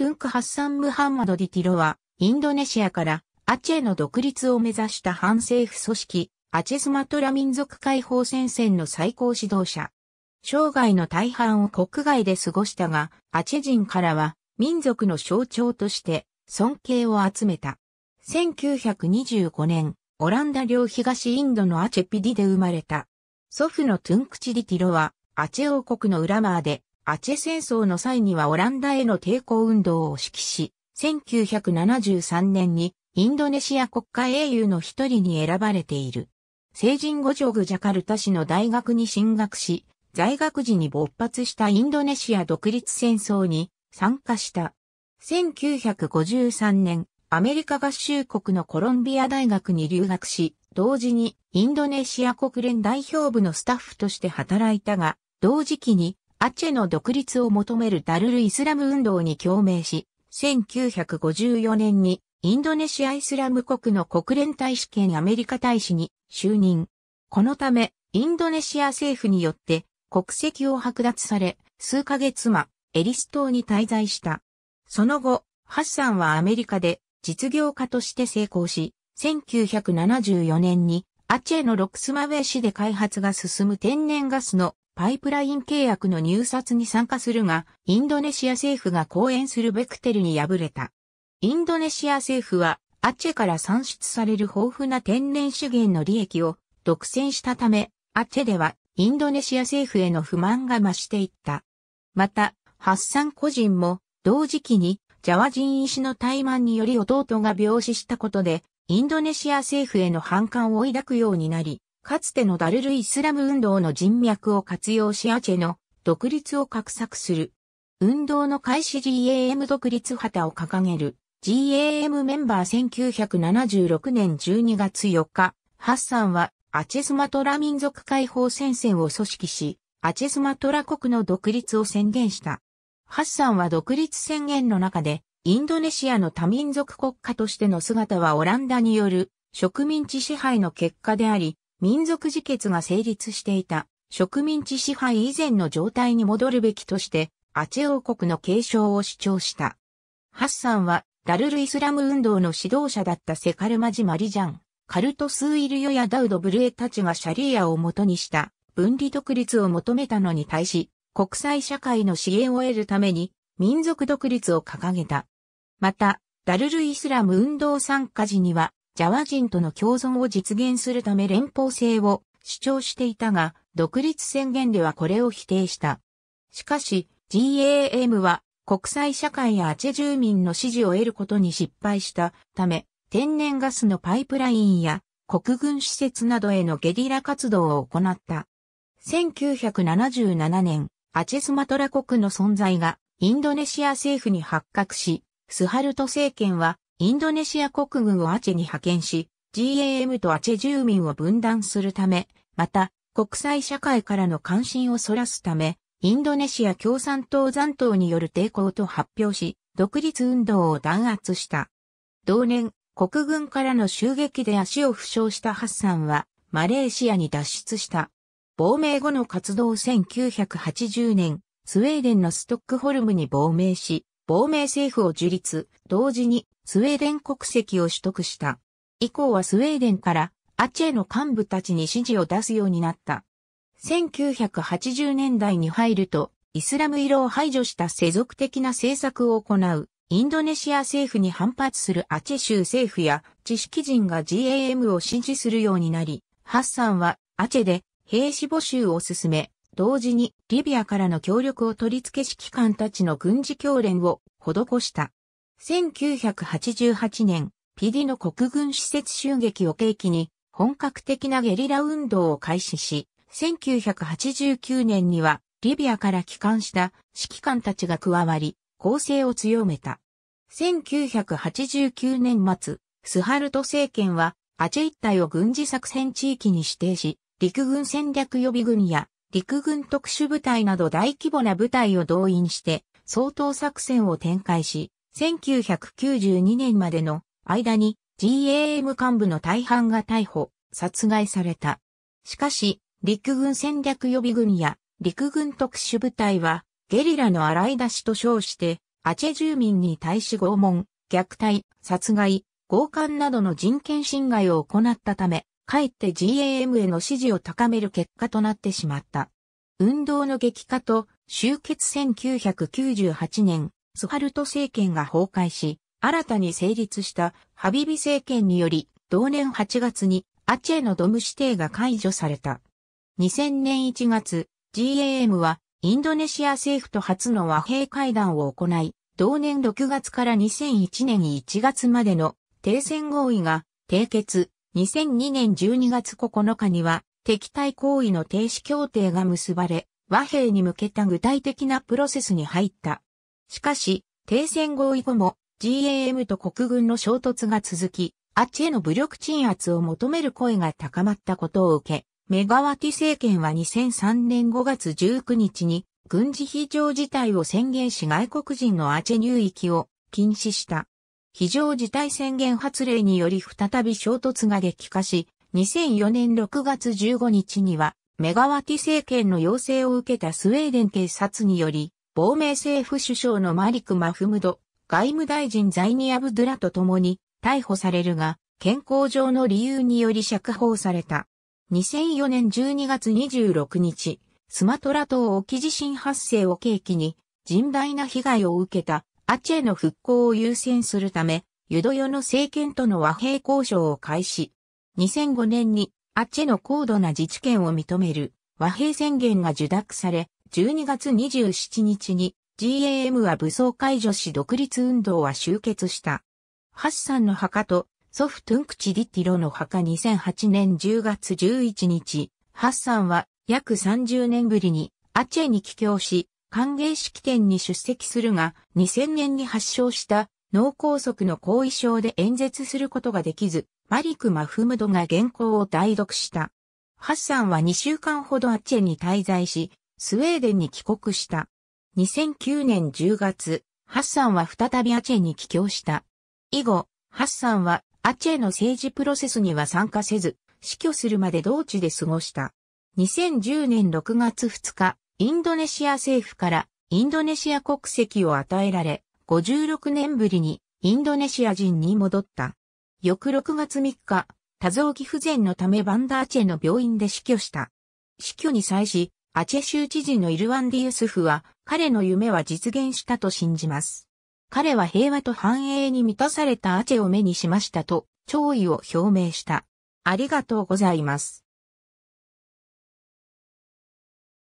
トゥンク・ハッサン・ムハンマド・ディティロは、インドネシアからアチェの独立を目指した反政府組織、アチェスマトラ民族解放戦線の最高指導者。生涯の大半を国外で過ごしたが、アチェ人からは民族の象徴として尊敬を集めた。1925年、オランダ領東インドのアチェピディで生まれた。祖父のトゥンクチディティロは、アチェ王国の裏マーで、アチェ戦争の際にはオランダへの抵抗運動を指揮し、1973年にインドネシア国家英雄の一人に選ばれている。成人後ジョグジャカルタ市の大学に進学し、在学時に勃発したインドネシア独立戦争に参加した。1953年、アメリカ合衆国のコロンビア大学に留学し、同時にインドネシア国連代表部のスタッフとして働いたが、同時期にアチェの独立を求めるダルル・イスラム運動に共鳴し、1954年にインドネシアイスラム国の国連大使兼アメリカ大使に就任。このため、インドネシア政府によって国籍を剥奪され、数ヶ月間、エリス島に滞在した。その後、ハッサンはアメリカで実業家として成功し、1974年にアチェのロクスマウェイ市で開発が進む天然ガスのパイプライン契約の入札に参加するが、インドネシア政府が講演するベクテルに敗れた。インドネシア政府は、アチェから産出される豊富な天然資源の利益を独占したため、アチェではインドネシア政府への不満が増していった。また、ハッサン個人も同時期にジャワ人医師の怠慢により弟が病死したことで、インドネシア政府への反感を抱くようになり、かつてのダルルイスラム運動の人脈を活用しアチェの独立を画策する。運動の開始 GAM 独立旗を掲げる GAM メンバー1976年12月4日、ハッサンはアチェスマトラ民族解放戦線を組織し、アチェスマトラ国の独立を宣言した。ハッサンは独立宣言の中で、インドネシアの多民族国家としての姿はオランダによる植民地支配の結果であり、民族自決が成立していた植民地支配以前の状態に戻るべきとして、アチェ王国の継承を主張した。ハッサンは、ダルルイスラム運動の指導者だったセカルマジ・マリジャン、カルトスー・イルヨやダウド・ブルエたちがシャリアを元にした分離独立を求めたのに対し、国際社会の支援を得るために民族独立を掲げた。また、ダルルイスラム運動参加時には、ジャワ人との共存を実現するため連邦制を主張していたが、独立宣言ではこれを否定した。しかし、GAM は国際社会やアチェ住民の支持を得ることに失敗したため、天然ガスのパイプラインや国軍施設などへのゲリラ活動を行った。1977年、アチェスマトラ国の存在がインドネシア政府に発覚し、スハルト政権はインドネシア国軍をアチェに派遣し、GAM とアチェ住民を分断するため、また、国際社会からの関心をそらすため、インドネシア共産党残党による抵抗と発表し、独立運動を弾圧した。同年、国軍からの襲撃で足を負傷したハッサンは、マレーシアに脱出した。亡命後の活動1980年、スウェーデンのストックホルムに亡命し、亡命政府を樹立、同時にスウェーデン国籍を取得した。以降はスウェーデンからアチェの幹部たちに指示を出すようになった。1980年代に入ると、イスラム色を排除した世俗的な政策を行う、インドネシア政府に反発するアチェ州政府や知識人が GAM を支持するようになり、ハッサンはアチェで兵士募集を進め、同時にリビアからの協力を取り付け指揮官たちの軍事教練を施した。1988年、ピディの国軍施設襲撃を契機に、本格的なゲリラ運動を開始し、1989年には、リビアから帰還した指揮官たちが加わり、攻勢を強めた。1989年末、スハルト政権は、アチェ一帯を軍事作戦地域に指定し、陸軍戦略予備軍や陸軍特殊部隊など大規模な部隊を動員して、総統作戦を展開し、1992年までの間に GAM 幹部の大半が逮捕、殺害された。しかし、陸軍戦略予備軍や陸軍特殊部隊はゲリラの洗い出しと称して、アチェ住民に対し拷問、虐待、殺害、強姦などの人権侵害を行ったため、かえって GAM への支持を高める結果となってしまった。運動の激化と終結1998年、スハルト政権が崩壊し、新たに成立したハビビ政権により、同年8月にアチェのドム指定が解除された。2000年1月、GAM はインドネシア政府と初の和平会談を行い、同年6月から2001年1月までの停戦合意が締結、2002年12月9日には敵対行為の停止協定が結ばれ、和平に向けた具体的なプロセスに入った。しかし、停戦合意後も GAM と国軍の衝突が続き、アチへの武力鎮圧を求める声が高まったことを受け、メガワティ政権は2003年5月19日に軍事非常事態を宣言し外国人のアチェ入域を禁止した。非常事態宣言発令により再び衝突が激化し、2004年6月15日にはメガワティ政権の要請を受けたスウェーデン警察により亡命政府首相のマリク・マフムド、外務大臣ザイニ・アブドゥラと共に逮捕されるが、健康上の理由により釈放された。2004年12月26日、スマトラ島沖地震発生を契機に、甚大な被害を受けたアチェの復興を優先するため、ユドヨの政権との和平交渉を開始。2005年にアチェの高度な自治権を認める和平宣言が受諾され、12月27日に GAM は武装解除し独立運動は終結した。ハッサンの墓とソフトゥンクチディティロの墓2008年10月11日、ハッサンは約30年ぶりにアチェに帰郷し、歓迎式典に出席するが、2000年に発症した脳梗塞の後遺症で演説することができず、マリク・マフムドが原稿を代読した。ハッサンは2週間ほどアチェに滞在し、スウェーデンに帰国した。2009年10月、ハッサンは再びアチェに帰郷した。以後、ハッサンはアチェの政治プロセスには参加せず、死去するまで同地で過ごした。2010年6月2日、インドネシア政府からインドネシア国籍を与えられ、56年ぶりにインドネシア人に戻った。翌6月3日、多臓器不全のためバンダーチェの病院で死去した。死去に際し、アチェ州知事のイルワンディユスフは、彼の夢は実現したと信じます。彼は平和と繁栄に満たされたアチェを目にしましたと、弔意を表明した。ありがとうございます。